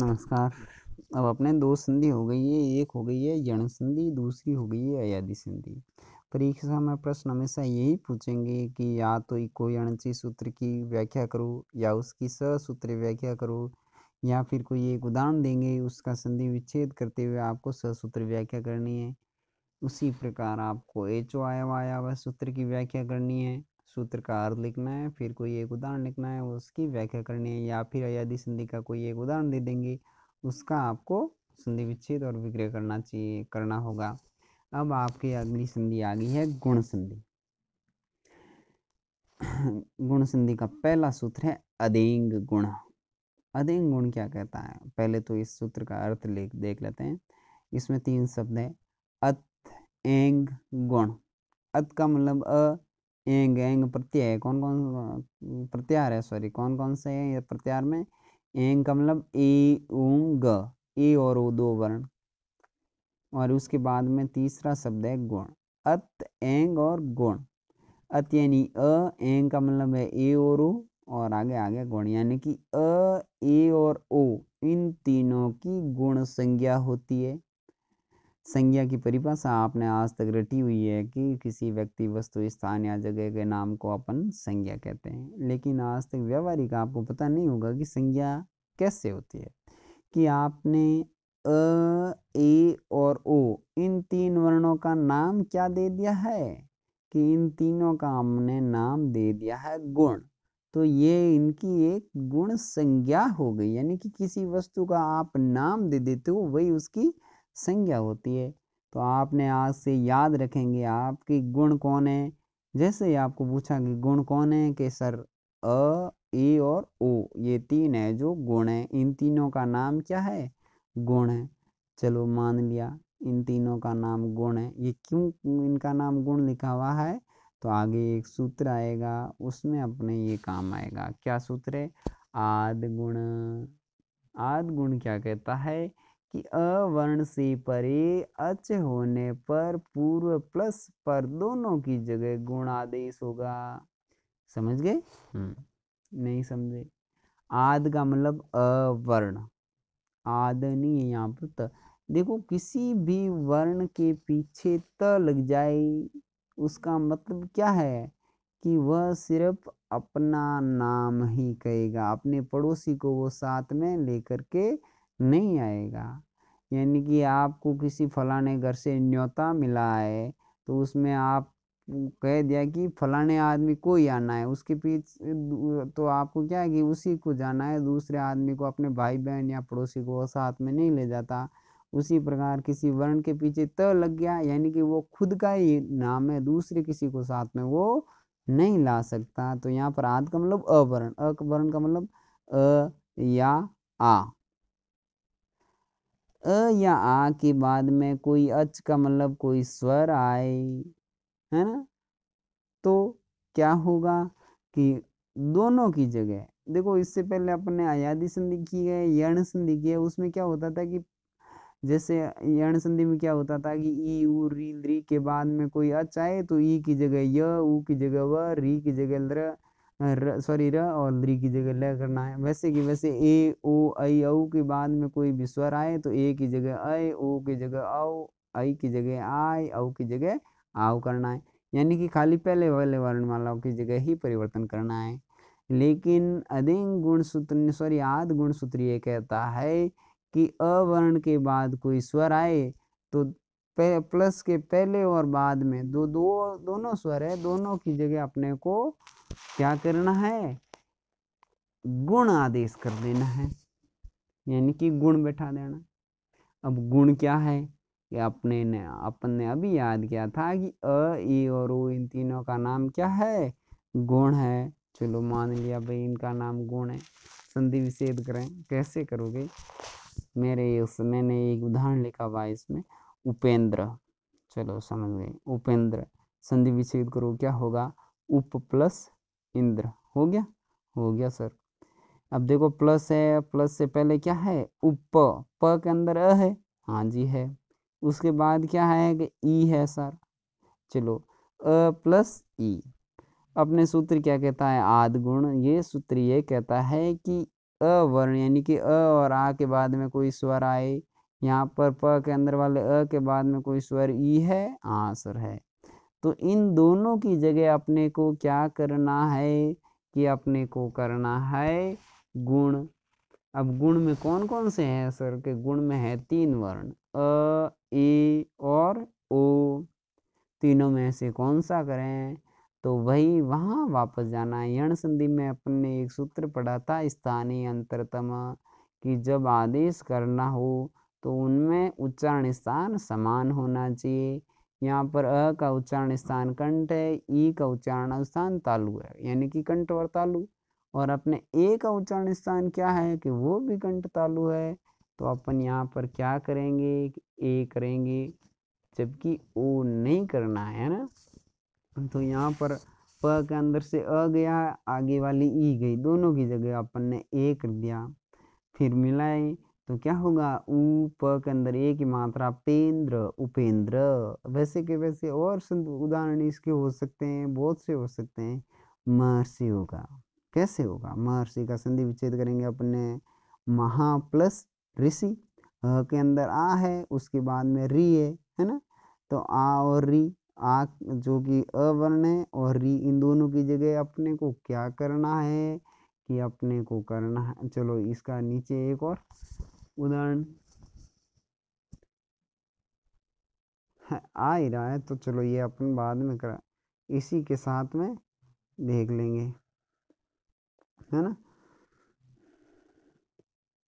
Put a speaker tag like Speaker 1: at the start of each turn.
Speaker 1: नमस्कार अब अपने दो संधि हो गई है एक हो गई है यण संधि दूसरी हो गई है अयादि संधि परीक्षा में प्रश्न हमेशा यही पूछेंगे कि या तो इको यणची सूत्र की व्याख्या करो या उसकी ससूत्र व्याख्या करो या फिर कोई एक उदाहरण देंगे उसका संधि विच्छेद करते हुए आपको सूत्र व्याख्या करनी है उसी प्रकार आपको एच ओ आया आया वह सूत्र की व्याख्या करनी है सूत्र का अर्थ लिखना है फिर कोई एक उदाहरण लिखना है उसकी व्याख्या करनी है या फिर यदि संधि का कोई एक उदाहरण दे देंगे उसका आपको संधि विच्छेद और विग्रह करना चाहिए करना होगा अब आपकी अगली संधि आ गई है गुण संधि गुण संधि का पहला सूत्र है अधेंग गुण अधेंग गुण क्या कहता है पहले तो इस सूत्र का अर्थ लेख देख लेते हैं इसमें तीन शब्द है अत एंग गुण अत का मतलब अ एंग एंग प्रत्यय कौन कौन प्रत्यार है सॉरी कौन कौन से है प्रत्यार में एंग का मतलब ए ऊ ग ए और ओ दो वर्ण और उसके बाद में तीसरा शब्द है गुण अत एंग और गुण अत यानी अ एंग का मतलब है ए और ओ और आगे आगे गुण यानी कि अ ए और ओ इन तीनों की गुण संज्ञा होती है संज्ञा की परिभाषा आपने आज तक रटी हुई है कि किसी व्यक्ति वस्तु स्थान या जगह के नाम को अपन संज्ञा कहते हैं लेकिन आज तक व्यवहारिक आपको पता नहीं होगा कि संज्ञा कैसे होती है कि आपने अ ए और ओ इन तीन वर्णों का नाम क्या दे दिया है कि इन तीनों का हमने नाम दे दिया है गुण तो ये इनकी एक गुण संज्ञा हो गई यानी कि किसी वस्तु का आप नाम दे देते हो वही उसकी संज्ञा होती है तो आपने आज से याद रखेंगे आपके गुण कौन है जैसे आपको पूछा कि गुण कौन है कि सर अ ए और ओ ये तीन है जो गुण है इन तीनों का नाम क्या है गुण है चलो मान लिया इन तीनों का नाम गुण है ये क्यों इनका नाम गुण लिखा हुआ है तो आगे एक सूत्र आएगा उसमें अपने ये काम आएगा क्या सूत्र है आद गुण आद गुण क्या कहता है कि अ वर्ण से परे अच होने पर पूर्व प्लस पर दोनों की जगह गुणादेश होगा समझ गए नहीं समझे आद का मतलब अवर्ण आद नहीं है यहाँ पर त देखो किसी भी वर्ण के पीछे त लग जाए उसका मतलब क्या है कि वह सिर्फ अपना नाम ही कहेगा अपने पड़ोसी को वो साथ में लेकर के नहीं आएगा यानी कि आपको किसी फलाने घर से न्योता मिला है तो उसमें आप कह दिया कि फलाने आदमी को ही आना है उसके पीछे तो आपको क्या है कि उसी को जाना है दूसरे आदमी को अपने भाई बहन या पड़ोसी को साथ में नहीं ले जाता उसी प्रकार किसी वर्ण के पीछे त लग गया यानी कि वो खुद का ही नाम है दूसरे किसी को साथ में वो नहीं ला सकता तो यहाँ पर आद का मतलब अवर्ण अवर्ण का मतलब अ या आ अ या आ के बाद में कोई अच का मतलब कोई स्वर आए है ना तो क्या होगा कि दोनों की जगह देखो इससे पहले अपने आयादी संधि की है यण संधि की है उसमें क्या होता था कि जैसे यण संधि में क्या होता था कि ई उ री री के बाद में कोई अच आए तो ई की जगह य ऊ की जगह व री की जगह ल्र सॉरी र और री की जगह ल करना है वैसे कि वैसे ए ओ आई औ के बाद में कोई भी स्वर आए तो ए की जगह अय ओ की जगह औ आई की जगह आय औ की जगह आव करना है यानी कि खाली पहले वाले वर्णमालाओं की जगह ही परिवर्तन करना है लेकिन अधिक गुणसूत्र सॉरी आद गुणसूत्र ये कहता है कि अवर्ण के बाद कोई स्वर आए तो प्लस के पहले और बाद में दो दो दोनों स्वर है दोनों की जगह अपने को क्या करना है गुण आदेश कर देना है यानी कि गुण बैठा देना अब गुण क्या है कि अपने ने अपन ने अभी याद किया था कि अ ए और ओ इन तीनों का नाम क्या है गुण है चलो मान लिया भाई इनका नाम गुण है संधि विषेद करें कैसे करोगे मेरे उस मैंने एक उदाहरण लिखा हुआ है इसमें उपेंद्र चलो समझ गए उपेंद्र संधि विच्छेद करो क्या होगा उप प्लस इंद्र हो गया हो गया सर अब देखो प्लस है प्लस से पहले क्या है उप प के अंदर अ है हाँ जी है उसके बाद क्या है कि ई है सर चलो अ प्लस ई अपने सूत्र क्या कहता है आद गुण ये सूत्र ये कहता है कि अवर्ण यानी कि अ और आ के बाद में कोई स्वर आए यहाँ पर प के अंदर वाले अ के बाद में कोई स्वर ई है हाँ सर है तो इन दोनों की जगह अपने को क्या करना है कि अपने को करना है गुण अब गुण में कौन कौन से हैं सर के गुण में है तीन वर्ण अ ए और ओ तीनों में से कौन सा करें तो वही वहाँ वापस जाना है यण संधि में अपन ने एक सूत्र पढ़ा था स्थानीय अंतरतम कि जब आदेश करना हो तो उनमें उच्चारण स्थान समान होना चाहिए यहाँ पर अ का उच्चारण स्थान कंठ है ई का उच्चारण स्थान तालु है यानी कि कंठ और तालु और अपने ए का उच्चारण स्थान क्या है कि वो भी कंठ तालु है तो अपन यहाँ पर क्या करेंगे ए करेंगे जबकि ओ नहीं करना है ना तो यहाँ पर प के अंदर से अ गया आगे वाली ई गई दोनों की जगह अपन ने ए कर दिया फिर मिलाए तो क्या होगा उप के अंदर एक ही मात्रा पेंद्र उपेंद्र वैसे के वैसे और उदाहरण इसके हो सकते हैं बहुत से हो सकते हैं महर्षि होगा कैसे होगा महर्षि का संधि विच्छेद करेंगे अपने महा प्लस ऋषि के अंदर आ है उसके बाद में री है है ना तो आ और री आ जो कि अवर्ण है और री इन दोनों की जगह अपने को क्या करना है कि अपने को करना है चलो इसका नीचे एक और उदाहरण हाँ, आ ही रहा है तो चलो ये अपन बाद में करा इसी के साथ में देख लेंगे है ना